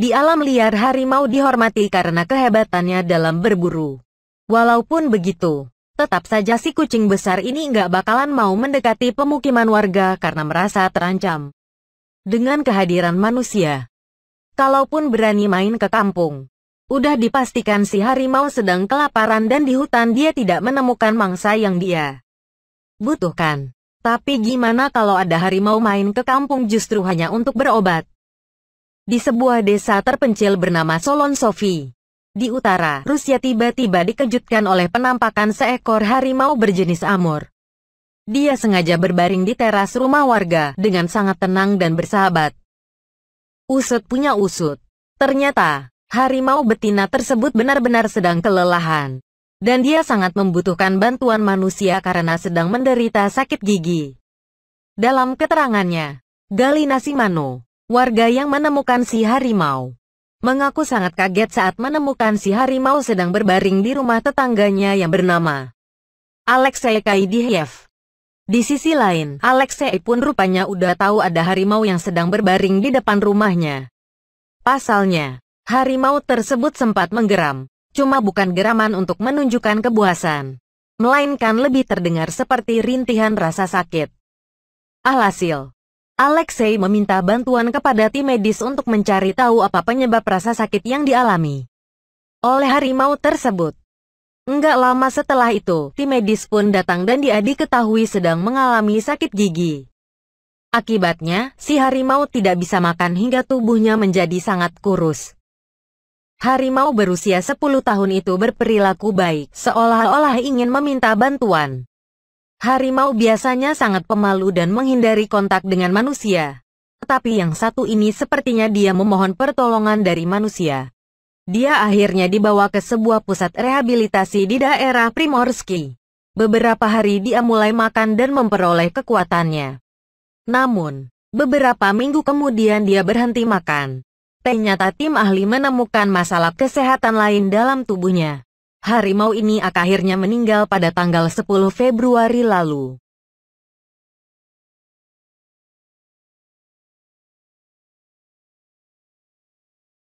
Di alam liar harimau dihormati karena kehebatannya dalam berburu. Walaupun begitu, tetap saja si kucing besar ini nggak bakalan mau mendekati pemukiman warga karena merasa terancam. Dengan kehadiran manusia, kalaupun berani main ke kampung, udah dipastikan si harimau sedang kelaparan dan di hutan dia tidak menemukan mangsa yang dia butuhkan. Tapi gimana kalau ada harimau main ke kampung justru hanya untuk berobat? di sebuah desa terpencil bernama Solon Sofi. Di utara, Rusia tiba-tiba dikejutkan oleh penampakan seekor harimau berjenis Amur. Dia sengaja berbaring di teras rumah warga dengan sangat tenang dan bersahabat. Usut punya usut. Ternyata, harimau betina tersebut benar-benar sedang kelelahan. Dan dia sangat membutuhkan bantuan manusia karena sedang menderita sakit gigi. Dalam keterangannya, Galina Simano, Warga yang menemukan si harimau mengaku sangat kaget saat menemukan si harimau sedang berbaring di rumah tetangganya yang bernama Alexei Kaidiev. Di sisi lain, Alexei pun rupanya udah tahu ada harimau yang sedang berbaring di depan rumahnya. Pasalnya, harimau tersebut sempat menggeram, cuma bukan geraman untuk menunjukkan kebuasan, melainkan lebih terdengar seperti rintihan rasa sakit. Alhasil, Alexei meminta bantuan kepada tim medis untuk mencari tahu apa penyebab rasa sakit yang dialami oleh harimau tersebut. Enggak lama setelah itu, tim medis pun datang dan dia diketahui sedang mengalami sakit gigi. Akibatnya, si harimau tidak bisa makan hingga tubuhnya menjadi sangat kurus. Harimau berusia 10 tahun itu berperilaku baik, seolah-olah ingin meminta bantuan. Harimau biasanya sangat pemalu dan menghindari kontak dengan manusia. Tetapi yang satu ini sepertinya dia memohon pertolongan dari manusia. Dia akhirnya dibawa ke sebuah pusat rehabilitasi di daerah Primorski. Beberapa hari dia mulai makan dan memperoleh kekuatannya. Namun, beberapa minggu kemudian dia berhenti makan. Ternyata tim ahli menemukan masalah kesehatan lain dalam tubuhnya harimau ini akhirnya meninggal pada tanggal 10 Februari lalu.